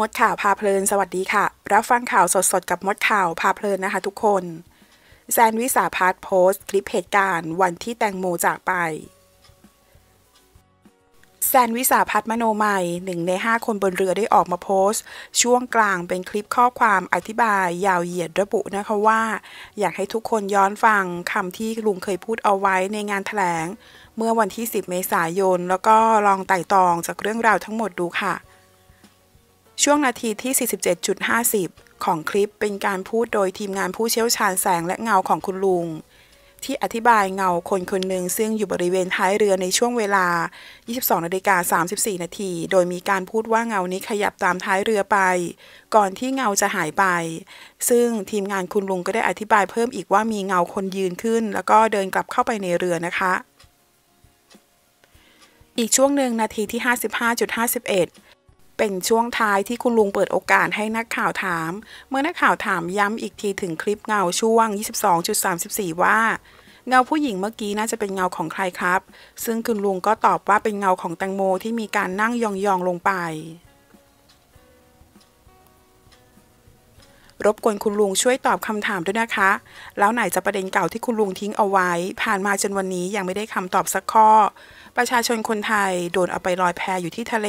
มดข่าวพาเพลินสวัสดีค่ะ รับฟังข่าวสดๆ กับมดข่าวพาเพลินนะคะทุกคน แซนวิสาพัทโพสต์คลิปเหตุการณ์ วันที่แตงโมจากไป แซนวิสาพัฒมโนใหม่หนึ่งในห้าคนบนเรือได้ออกมาโพสต์ ช่วงกลางเป็นคลิปข้อความอธิบาย ยาวเหยียดระบุนะคะว่า อยากให้ทุกคนย้อนฟังคำที่ลุงเคยพูดเอาไว้ในงานถแถลงเมื่อวันที่ 10 เมษายนแล้วก็ลองไต่ตองจากเรื่องราวทั้งหมดดูค่ะช่วงนาทีที่ 47.50 ของคลิปเป็นการพูดโดยทีมงานผู้เชี่ยวชาญแสงและเงาของคุณลุง ที่อธิบายเงาคนคนหนึ่งซึ่งอยู่บริเวณท้ายเรือในช่วงเวลา 22นาฬิกา34 นาที โดยมีการพูดว่าเงานี้ขยับตามท้ายเรือไป ก่อนที่เงาจะหายไป ซึ่งทีมงานคุณลุงก็ได้อธิบายเพิ่มอีกว่ามีเงาคนยืนขึ้น แล้วก็เดินกลับเข้าไปในเรือนะคะ อีกช่วงหนึ่งนาทีที่ 55.51เป็นช่วงท้ายที่คุณลุงเปิดโอกาสให้นักข่าวถาม เมื่อนักข่าวถามย้ำอีกทีถึงคลิปเงาช่วง 22.34 ว่า เงาผู้หญิงเมื่อกี้น่าจะเป็นเงาของใครครับ ซึ่งคุณลุงก็ตอบว่าเป็นเงาของแตงโมที่มีการนั่งยองๆลงไปรบกวนคุณลุงช่วยตอบคำถามด้วยนะคะ แล้วไหนจะประเด็นเก่าที่คุณลุงทิ้งเอาไว้ ผ่านมาจนวันนี้ยังไม่ได้คำตอบสักข้อ ประชาชนคนไทยโดนเอาไปลอยแพอยู่ที่ทะเล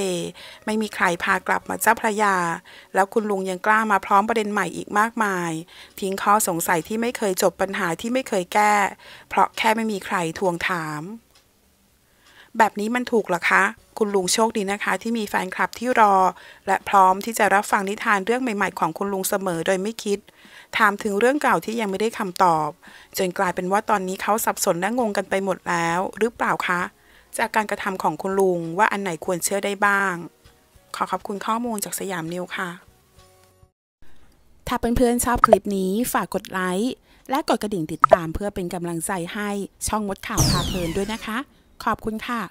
ไม่มีใครพากลับมาเจ้าพระยา แล้วคุณลุงยังกล้ามาพร้อมประเด็นใหม่อีกมากมาย ทิ้งข้อสงสัยที่ไม่เคยจบปัญหาที่ไม่เคยแก้ เพราะแค่ไม่มีใครทวงถามแบบนี้มันถูกหรอคะ คุณลุงโชคดีนะคะที่มีแฟนคลับที่รอ และพร้อมที่จะรับฟังนิทานเรื่องใหม่ๆของคุณลุงเสมอโดยไม่คิด ถามถึงเรื่องเก่าที่ยังไม่ได้คำตอบ จนกลายเป็นว่าตอนนี้เขาสับสนและงงกันไปหมดแล้วหรือเปล่าคะ จากการกระทำของคุณลุงว่าอันไหนควรเชื่อได้บ้าง ขอขอบคุณข้อมูลจากสยามนิวค่ะ ถ้าเพื่อนๆชอบคลิปนี้ฝากกดไลค์และกดกระดิ่งติดตามเพื่อเป็นกำลังใจให้ช่องมดข่าวพาเพลินด้วยนะคะขอบคุณค่ะ